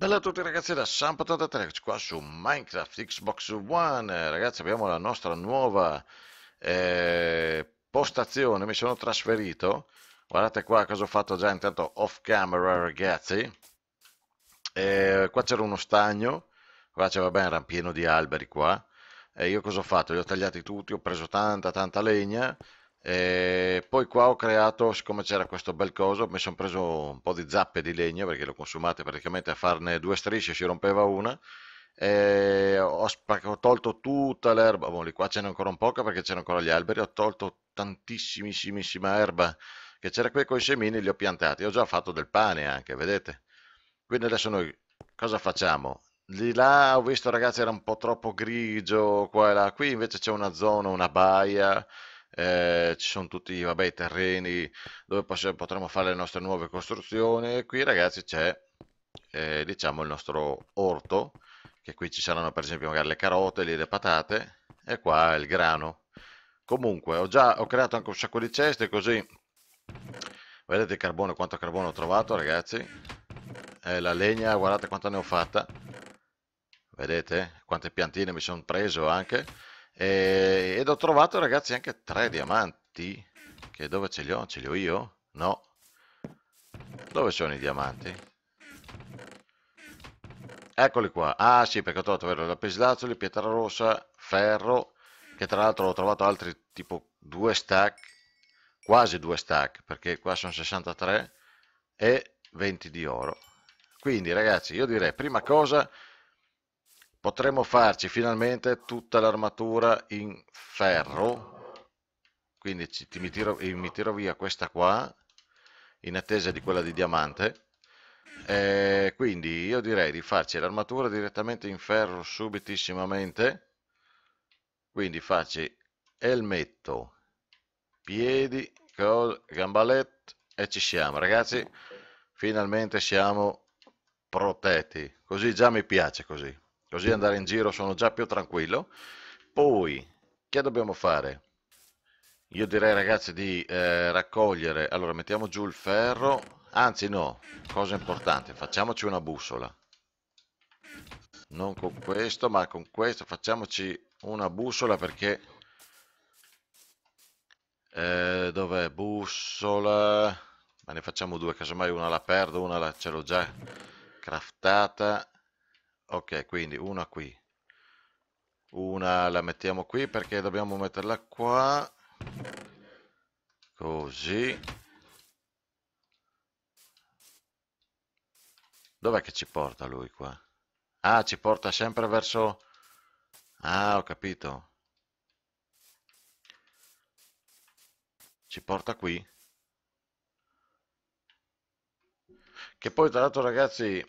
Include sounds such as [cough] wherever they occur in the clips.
Bella a tutti ragazzi da Sam83 qua su Minecraft Xbox One eh, Ragazzi abbiamo la nostra nuova eh, postazione, mi sono trasferito Guardate qua cosa ho fatto già intanto off camera ragazzi eh, Qua c'era uno stagno, qua c'era ben era pieno di alberi qua e io cosa ho fatto? Li ho tagliati tutti, ho preso tanta tanta legna e poi qua ho creato, siccome c'era questo bel coso, mi sono preso un po' di zappe di legno perché l'ho consumate praticamente a farne due strisce, si rompeva una. E ho, ho tolto tutta l'erba, bon, lì qua ce n'è ancora un po' perché c'erano ancora gli alberi, ho tolto tantissimissima erba che c'era qui con i semini, li ho piantati, ho già fatto del pane anche, vedete? Quindi adesso noi cosa facciamo? Di là ho visto ragazzi era un po' troppo grigio qua e là, qui invece c'è una zona, una baia eh, ci sono tutti vabbè, i terreni dove possiamo, potremo fare le nostre nuove costruzioni. Qui ragazzi c'è eh, diciamo il nostro orto, che qui ci saranno per esempio magari le carote, lì le patate e qua il grano. Comunque ho già ho creato anche un sacco di ceste così vedete il carbone quanto carbone ho trovato ragazzi. Eh, la legna guardate quanta ne ho fatta vedete quante piantine mi sono preso anche e, ed ho trovato ragazzi anche tre diamanti. Che dove ce li ho? Ce li ho io? No. Dove sono i diamanti? Eccoli qua. Ah sì, perché ho trovato lapislazzoli, pietra rossa, ferro, che tra l'altro ho trovato altri tipo due stack, quasi due stack, perché qua sono 63 e 20 di oro. Quindi ragazzi, io direi prima cosa potremmo farci finalmente tutta l'armatura in ferro quindi ci, mi, tiro, mi, tiro, via questa qua in attesa di quella di diamante e quindi io direi di farci l'armatura direttamente in ferro subitissimamente quindi facci elmetto piedi gambalet e ci siamo ragazzi finalmente siamo protetti così già mi piace così così andare in giro sono già più tranquillo. Poi, che dobbiamo fare? Io direi ragazzi di eh, raccogliere, allora mettiamo giù il ferro, anzi no, cosa importante, facciamoci una bussola. Non con questo, ma con questo facciamoci una bussola perché... Eh, dov'è? Bussola... Ma ne facciamo due, casomai una la perdo, una la ce l'ho già craftata ok quindi una qui una la mettiamo qui perché dobbiamo metterla qua così dov'è che ci porta lui qua? ah ci porta sempre verso ah ho capito ci porta qui che poi tra l'altro ragazzi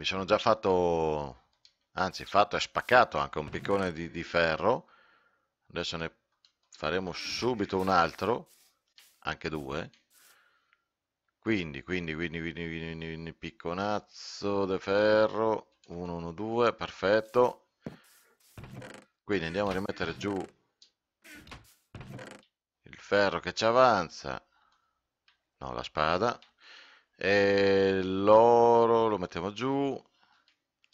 mi sono già fatto, anzi fatto e spaccato anche un piccone di, di ferro, adesso ne faremo subito un altro, anche due, quindi, quindi, quindi, quindi, quindi, quindi picconazzo di ferro, 1, 1, 2, perfetto, quindi andiamo a rimettere giù il ferro che ci avanza, no la spada, e l'oro lo mettiamo giù.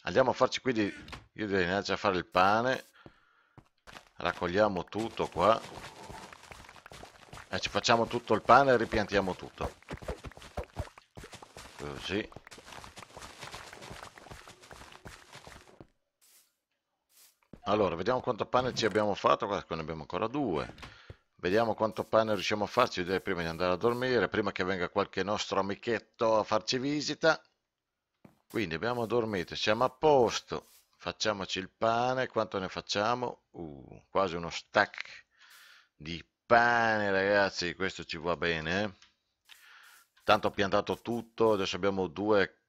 Andiamo a farci quindi, io direi innanzi a fare il pane. Raccogliamo tutto qua. E eh, ci facciamo tutto il pane e ripiantiamo tutto. Così. Allora, vediamo quanto pane ci abbiamo fatto. Qua ne abbiamo ancora due. Vediamo quanto pane riusciamo a farci direi prima di andare a dormire, prima che venga qualche nostro amichetto a farci visita. Quindi abbiamo dormito, siamo a posto, facciamoci il pane, quanto ne facciamo? Uh, quasi uno stack di pane ragazzi, questo ci va bene. Eh. Tanto ho piantato tutto, adesso abbiamo due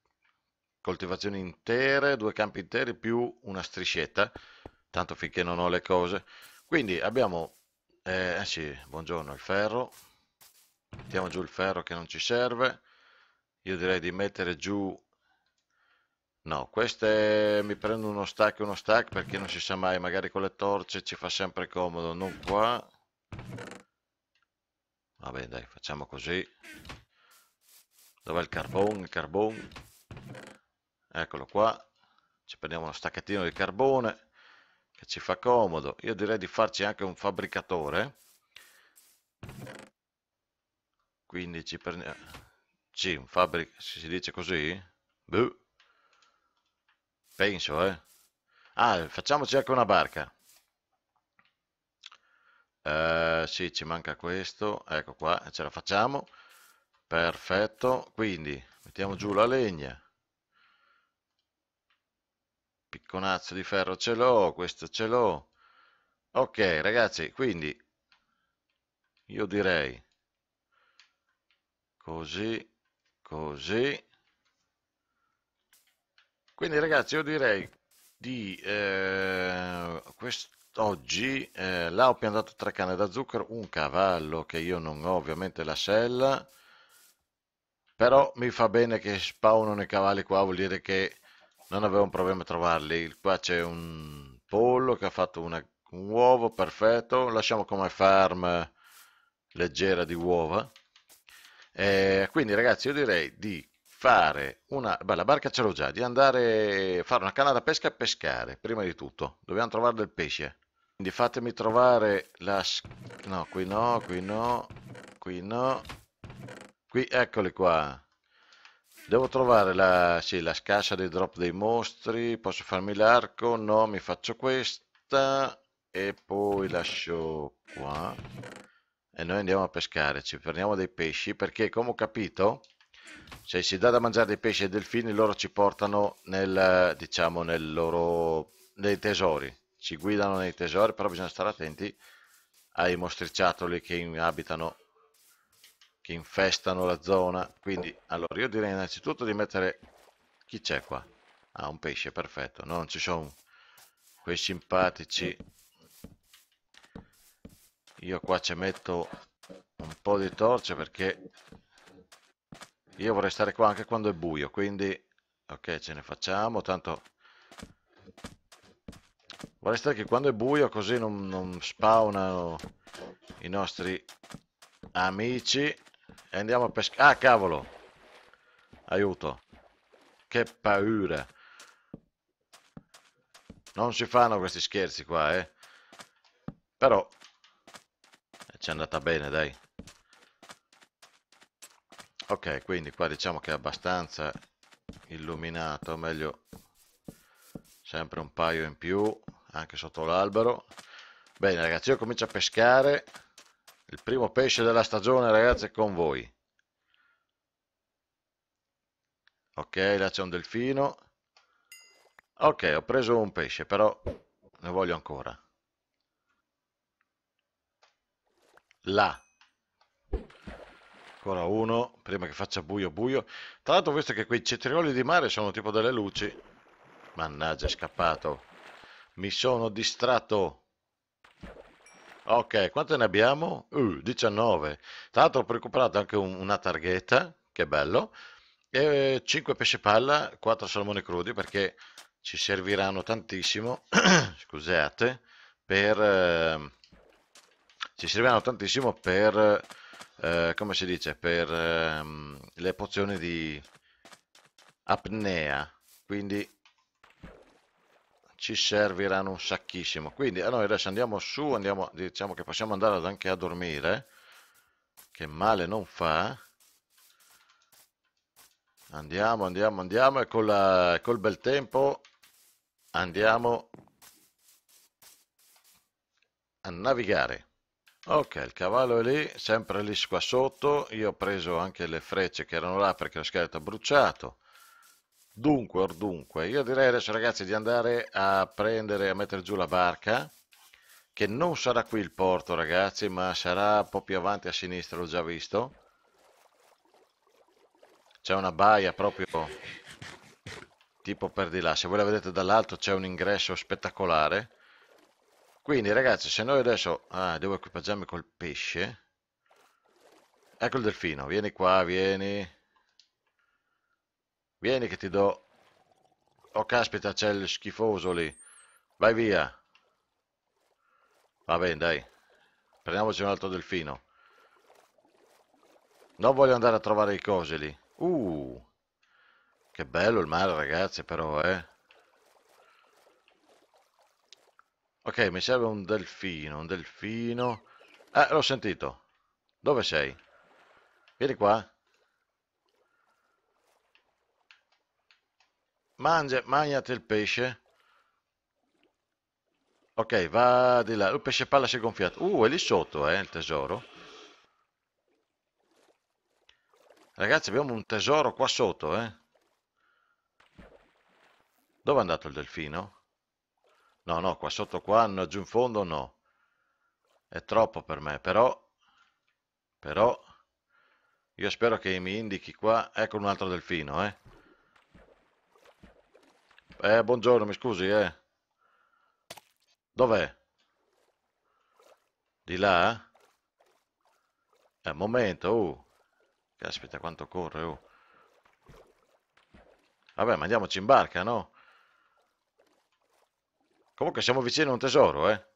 coltivazioni intere, due campi interi più una striscietta, tanto finché non ho le cose. Quindi abbiamo eh sì, buongiorno il ferro. Mettiamo giù il ferro che non ci serve. Io direi di mettere giù... No, queste mi prendo uno stack e uno stack perché non si sa mai, magari con le torce ci fa sempre comodo, non qua. Va bene, dai, facciamo così. Dov'è il carbone? Il carbone. Eccolo qua. Ci prendiamo uno stacchettino di carbone che ci fa comodo. Io direi di farci anche un fabbricatore. Quindi ci prendiamo... Sì, un fabbric... si dice così? Buh. Penso, eh. Ah, facciamoci anche una barca. Eh, sì, ci manca questo. Ecco qua, ce la facciamo. Perfetto. Quindi, mettiamo giù la legna con azzo di ferro ce l'ho, questo ce l'ho. Ok ragazzi, quindi io direi così, così. Quindi ragazzi io direi di eh, quest'oggi eh, là ho piantato tre canne da zucchero, un cavallo che io non ho ovviamente la sella, però mi fa bene che spawnano i cavalli qua, vuol dire che non avevo un problema a trovarli qua c'è un pollo che ha fatto una, un uovo perfetto lasciamo come farm leggera di uova eh, quindi ragazzi io direi di fare una beh, la barca ce l'ho già di andare a fare una canna da pesca e pescare prima di tutto dobbiamo trovare del pesce quindi fatemi trovare la no qui no qui no qui no qui eccoli qua Devo trovare la, sì, la scassa dei drop dei mostri, posso farmi l'arco, no, mi faccio questa e poi lascio qua e noi andiamo a pescare, ci prendiamo dei pesci perché come ho capito se si dà da mangiare dei pesci e delfini loro ci portano nel, diciamo, nel loro, nei tesori, ci guidano nei tesori però bisogna stare attenti ai mostriciattoli che abitano che infestano la zona. Quindi, allora, io direi innanzitutto di mettere... Chi c'è qua? Ah, un pesce, perfetto. No, non ci sono quei simpatici. Io qua ci metto un po' di torce perché io vorrei stare qua anche quando è buio, quindi... Ok, ce ne facciamo, tanto... Vorrei stare che quando è buio così non, non spawnano i nostri amici e andiamo a pescare. Ah, cavolo! Aiuto! Che paura! Non si fanno questi scherzi qua, eh. Però... Eh, ci è andata bene, dai. Ok, quindi qua diciamo che è abbastanza illuminato, meglio sempre un paio in più, anche sotto l'albero. Bene ragazzi, io comincio a pescare il primo pesce della stagione, ragazzi, è con voi. Ok, là c'è un delfino. Ok, ho preso un pesce, però ne voglio ancora. Là. Ancora uno, prima che faccia buio buio. Tra l'altro ho visto che quei cetrioli di mare sono tipo delle luci. Mannaggia, è scappato. Mi sono distratto. Ok, quante ne abbiamo? Uh, 19. Tra l'altro ho recuperato anche un- una targhetta, che bello. E 5 pesce palla, 4 salmone crudi perché ci serviranno tantissimo, [clears throat] scusate, per... eh, ci serviranno tantissimo per, eh, come si dice, per ehm, le pozioni di apnea. Quindi ci serviranno un sacchissimo quindi eh, noi adesso andiamo su andiamo, diciamo che possiamo andare anche a dormire che male non fa andiamo andiamo andiamo e con la, col bel tempo andiamo a navigare ok il cavallo è lì sempre lì qua sotto io ho preso anche le frecce che erano là perché lo scheletro ha bruciato Dunque, ordunque, io direi adesso ragazzi di andare a prendere, a mettere giù la barca, che non sarà qui il porto ragazzi, ma sarà un po' più avanti a sinistra, l'ho già visto. C'è una baia proprio tipo per di là, se voi la vedete dall'alto c'è un ingresso spettacolare. Quindi ragazzi, se noi adesso... Ah, devo equipaggiarmi col pesce. Ecco il delfino, vieni qua, vieni... Vieni che ti do... Oh caspita, c'è il schifoso lì. Vai via. Va bene, dai. Prendiamoci un altro delfino. Non voglio andare a trovare i cose lì. Uh! Che bello il mare, ragazzi, però, eh. Ok, mi serve un delfino, un delfino. Eh, l'ho sentito. Dove sei? Vieni qua. Mangia, mangiate il pesce. Ok, va di là. Il uh, pesce palla si è gonfiato. Uh, è lì sotto, eh, il tesoro. Ragazzi, abbiamo un tesoro qua sotto, eh. Dove è andato il delfino? No, no, qua sotto qua, no, giù in fondo no. È troppo per me, però... Però... Io spero che mi indichi qua... Ecco un altro delfino, eh. Eh, buongiorno, mi scusi, eh. Dov'è? Di là? Eh, momento, uh. Caspita, quanto corre, uh. Vabbè, ma andiamoci in barca, no? Comunque siamo vicini a un tesoro, eh.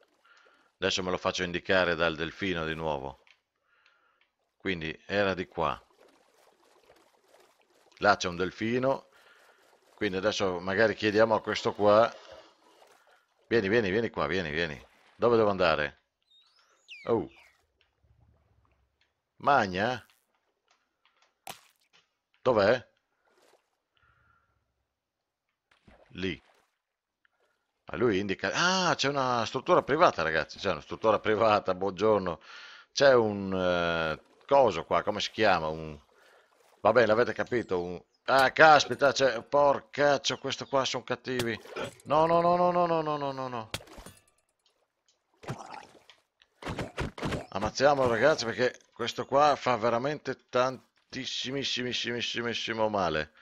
Adesso me lo faccio indicare dal delfino di nuovo. Quindi era di qua. Là c'è un delfino quindi adesso magari chiediamo a questo qua. Vieni, vieni, vieni qua, vieni, vieni. Dove devo andare? Oh. Magna? Dov'è? Lì. Ma ah, lui indica... Ah, c'è una struttura privata, ragazzi. C'è una struttura privata, buongiorno. C'è un... Eh, coso qua, come si chiama? Un... Va bene, l'avete capito? Un, Ah, caspita, cioè, porca, c'ho questo qua, sono cattivi. No, no, no, no, no, no, no, no, no, no. Ammazziamolo, ragazzi, perché questo qua fa veramente tantissimissimissimo male.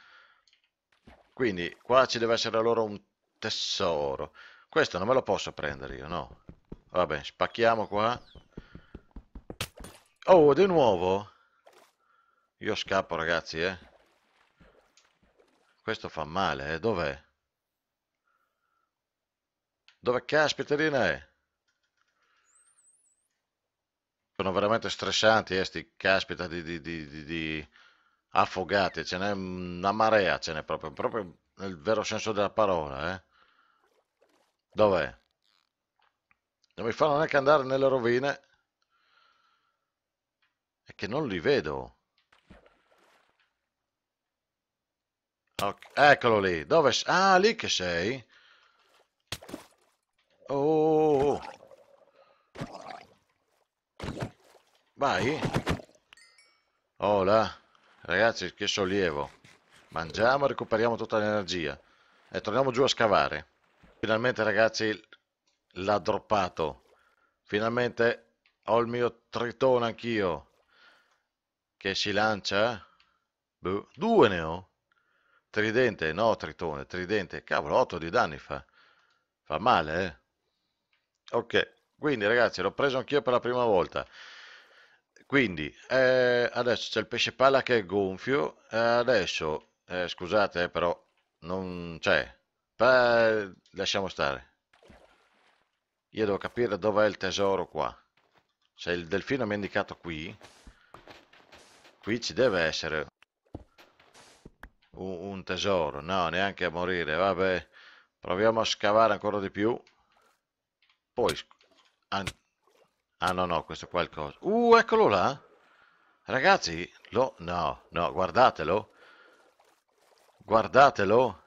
Quindi, qua ci deve essere allora un tesoro. Questo non me lo posso prendere io, no. Vabbè, spacchiamo qua. Oh, di nuovo? Io scappo, ragazzi, eh. Questo fa male, eh? Dov'è? Dove caspiterina è? Eh. Sono veramente stressanti, eh, sti caspita di, di, di, di affogati. Ce n'è una marea, ce n'è proprio, proprio nel vero senso della parola, eh. Dov'è? Non mi fanno neanche andare nelle rovine. È che non li vedo. Okay. Eccolo lì. Dove sei? Ah, lì che sei? Oh, oh, oh, oh. Vai. Hola. Ragazzi, che sollievo. Mangiamo, recuperiamo tutta l'energia. E torniamo giù a scavare. Finalmente, ragazzi, l'ha droppato. Finalmente ho il mio tritone anch'io. Che si lancia. Boh. Due ne ho. Tridente, no Tritone, Tridente, cavolo, 8 di danni fa. Fa male, eh? Ok, quindi ragazzi, l'ho preso anch'io per la prima volta. Quindi, eh, adesso c'è il pesce palla che è gonfio, eh, adesso, eh, scusate, eh, però non c'è. lasciamo stare. Io devo capire dov'è il tesoro qua. Se il delfino mi ha indicato qui, qui ci deve essere un, tesoro no neanche a morire vabbè proviamo a scavare ancora di più poi ah no no questo qua è il uh eccolo là ragazzi lo no no guardatelo guardatelo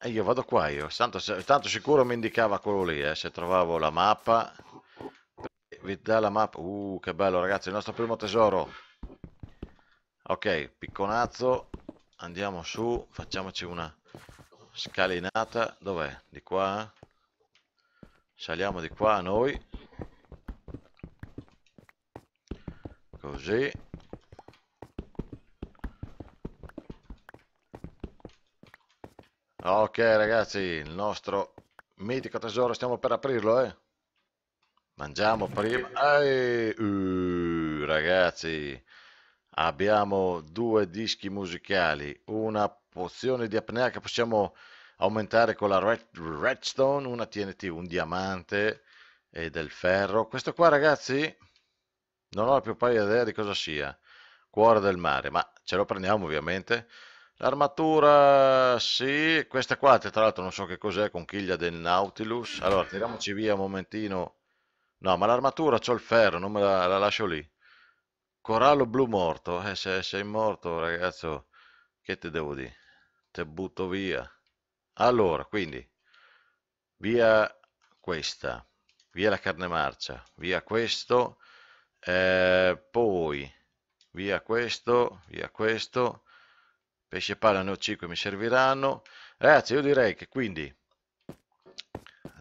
e io vado qua io tanto, tanto sicuro mi indicava quello lì eh, se trovavo la mappa vi dà la mappa uh che bello ragazzi il nostro primo tesoro ok picconazzo andiamo su facciamoci una scalinata dov'è? di qua saliamo di qua noi così ok ragazzi il nostro mitico tesoro stiamo per aprirlo eh mangiamo prima Ehi, uh, ragazzi abbiamo due dischi musicali, una pozione di apnea che possiamo aumentare con la redstone, una TNT, un diamante e del ferro. Questo qua ragazzi non ho la più pari idea di cosa sia, cuore del mare, ma ce lo prendiamo ovviamente. L'armatura sì, questa qua tra l'altro non so che cos'è, conchiglia del Nautilus. Allora tiriamoci via un momentino. No, ma l'armatura c'ho il ferro, non me la, la lascio lì. Corallo blu morto, eh, se sei morto ragazzo, che te devo dire? Te butto via. Allora, quindi, via questa, via la carne marcia, via questo, eh, poi via questo, via questo, pesce pala ne ho 5 mi serviranno. Ragazzi, io direi che quindi,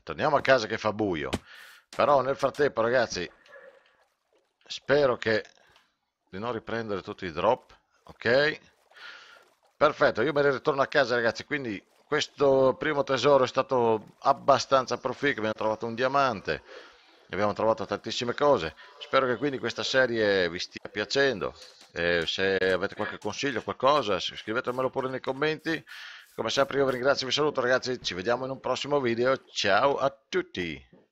torniamo a casa che fa buio, però nel frattempo ragazzi, spero che di non riprendere tutti i drop ok perfetto io me ne ritorno a casa ragazzi quindi questo primo tesoro è stato abbastanza proficuo abbiamo trovato un diamante abbiamo trovato tantissime cose spero che quindi questa serie vi stia piacendo eh, se avete qualche consiglio qualcosa scrivetemelo pure nei commenti come sempre io vi ringrazio vi saluto ragazzi ci vediamo in un prossimo video ciao a tutti